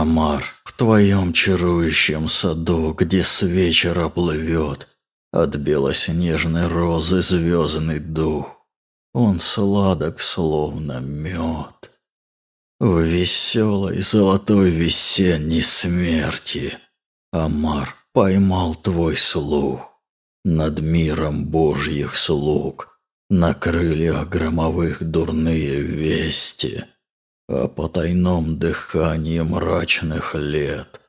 Амар, в твоем чарующем саду, где с вечера плывет от белоснежной розы звездный дух, он сладок, словно мед. В веселой золотой весенней смерти Амар поймал твой слух над миром Божьих слуг, на крыльях громовых дурные вести — о потайном дыхании мрачных лет,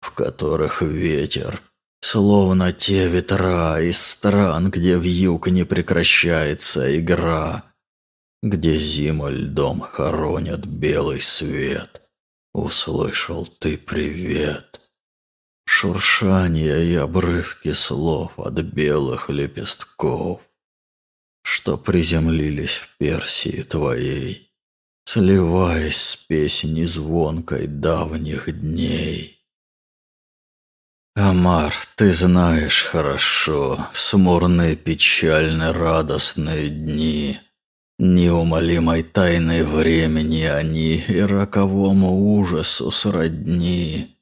в которых ветер, словно те ветра из стран, где в юг не прекращается игра, где зима льдом хоронят белый свет. Услышал ты привет. Шуршание и обрывки слов от белых лепестков, что приземлились в Персии твоей Сливаясь с песней звонкой давних дней. Амар, ты знаешь хорошо Смурные печальные радостные дни, Неумолимой тайной времени они И роковому ужасу сродни.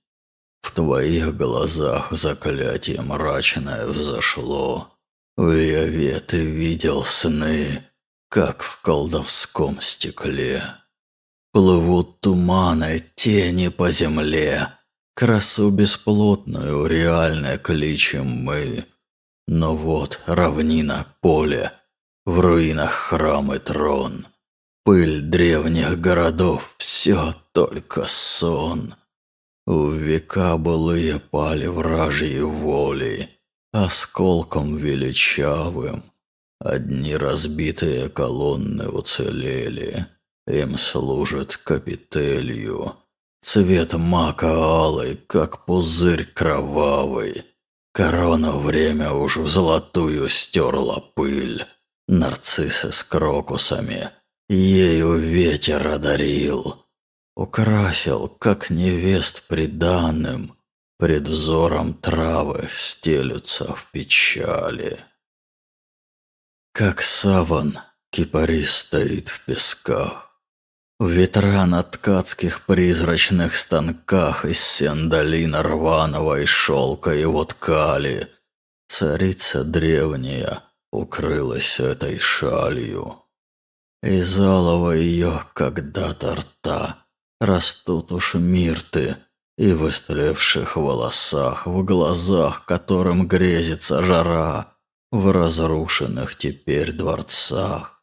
В твоих глазах заклятие мрачное взошло, В ее ты видел сны, как в колдовском стекле. Плывут туманы, тени по земле, Красу бесплотную реально кличем мы. Но вот равнина, поле, в руинах храм и трон, Пыль древних городов, все только сон. В века былые пали вражьи воли, Осколком величавым Одни разбитые колонны уцелели. Им служит капителью. Цвет мака алый, как пузырь кровавый. Корона время уж в золотую стерла пыль. Нарциссы с крокусами. Ею ветер одарил. Украсил, как невест приданным. Пред взором травы стелются в печали. Как саван, кипарис стоит в песках. Ветра на ткацких призрачных станках из сендалина рваного и шелка его ткали. Царица древняя укрылась этой шалью. Из алого ее когда-то рта растут уж мирты, и в истлевших волосах, в глазах, которым грезится жара, в разрушенных теперь дворцах.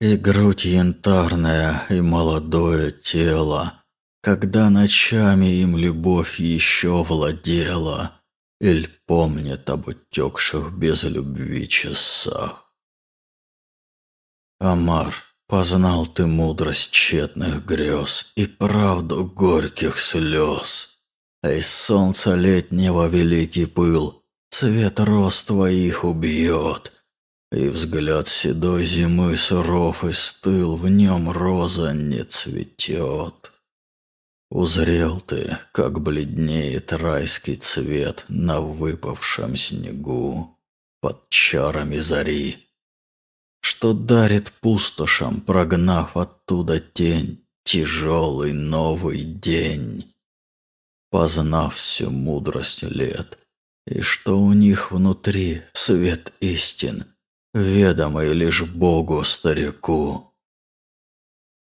И грудь янтарная, и молодое тело, когда ночами им любовь еще владела, Иль помнит об утекших без любви часах. Амар, познал ты мудрость тщетных грез и правду горьких слез, А из солнца летнего великий пыл Цвет роз твоих убьет, и взгляд седой зимы суров и стыл, в нем роза не цветет. Узрел ты, как бледнеет райский цвет на выпавшем снегу под чарами зари, что дарит пустошам, прогнав оттуда тень, тяжелый новый день. Познав всю мудрость лет, и что у них внутри свет истин, ведомый лишь Богу-старику.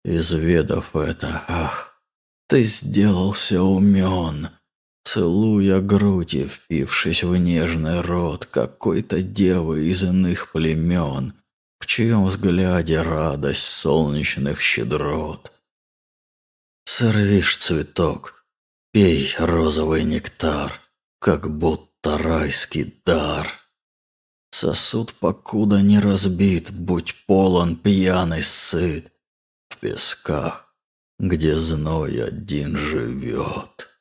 Изведав это, ах, ты сделался умен, целуя грудь и впившись в нежный рот какой-то девы из иных племен, в чьем взгляде радость солнечных щедрот. Сорвишь цветок, пей розовый нектар, как будто тарайский дар. Сосуд, покуда не разбит, будь полон пьяный сыт в песках, где зной один живет.